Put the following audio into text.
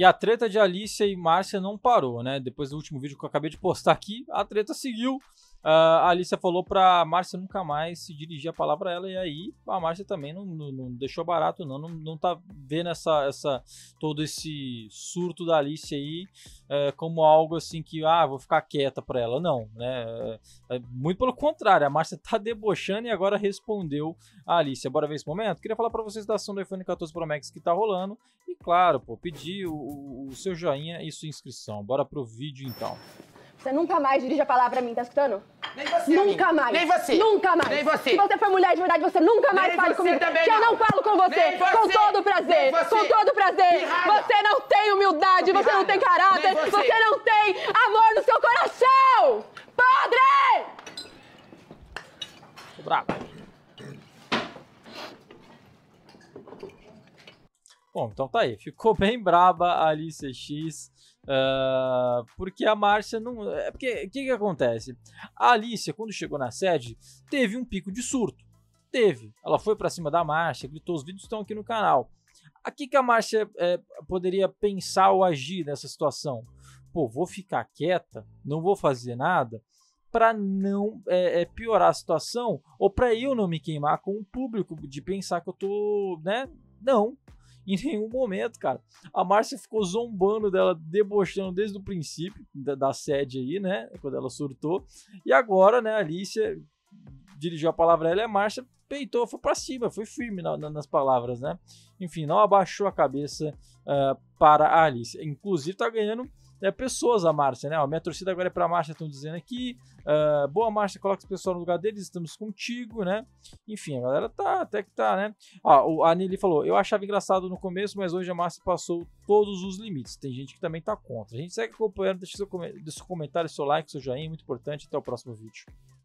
E a treta de Alicia e Márcia não parou, né? Depois do último vídeo que eu acabei de postar aqui, a treta seguiu. Ah, a Alicia falou pra Márcia nunca mais se dirigir a palavra a ela, e aí a Márcia também não, não, não, deixou barato, não, não. Não tá vendo essa, essa, todo esse surto da Alice aí é, como algo assim que, ah, vou ficar quieta pra ela. Não, né? É, é muito pelo contrário, a Márcia tá debochando e agora respondeu a Alicia. Bora ver esse momento? Queria falar pra vocês da ação do iPhone 14 Pro Max que tá rolando, e claro, pô, pedir o, o seu joinha e sua inscrição. Bora pro vídeo então. Você nunca mais dirige a palavra a mim, tá escutando? Nem você. Nunca amiga. mais. Nem você. Nunca mais. Nem você. Se você for mulher de verdade, você nunca mais fala comigo. Também que não. eu não falo com você. você. Com todo prazer. Com todo prazer. Pirrada. Você não tem humildade, Pirrada. você não tem caráter, você. você não tem amor no seu coração. Padre! Bravo. Bom, então tá aí. Ficou bem braba a Alice X. Uh, porque a Márcia não. É porque o que, que acontece? A Alice, quando chegou na sede, teve um pico de surto. Teve. Ela foi para cima da Márcia, gritou: os vídeos estão aqui no canal. O que, que a Márcia é, poderia pensar ou agir nessa situação? Pô, vou ficar quieta, não vou fazer nada para não é, é, piorar a situação ou para eu não me queimar com o público de pensar que eu tô, né? Não, em nenhum momento, cara. A Márcia ficou zombando dela, debochando desde o princípio da, da sede aí, né? Quando ela surtou. E agora, né, a Alicia dirigiu a palavra a ela e a Márcia peitou, foi para cima, foi firme na, na, nas palavras, né? Enfim, não abaixou a cabeça uh, para a Alice. Inclusive, tá ganhando é pessoas a Márcia, né? Ó, minha torcida agora é pra Márcia, estão dizendo aqui. Uh, boa Márcia, coloca o pessoal no lugar deles, estamos contigo, né? Enfim, a galera tá, até que tá, né? Ah, o Anili falou: eu achava engraçado no começo, mas hoje a Márcia passou todos os limites. Tem gente que também tá contra. A gente segue acompanhando, deixa seu, seu comentário, seu like, seu joinha, muito importante. Até o próximo vídeo.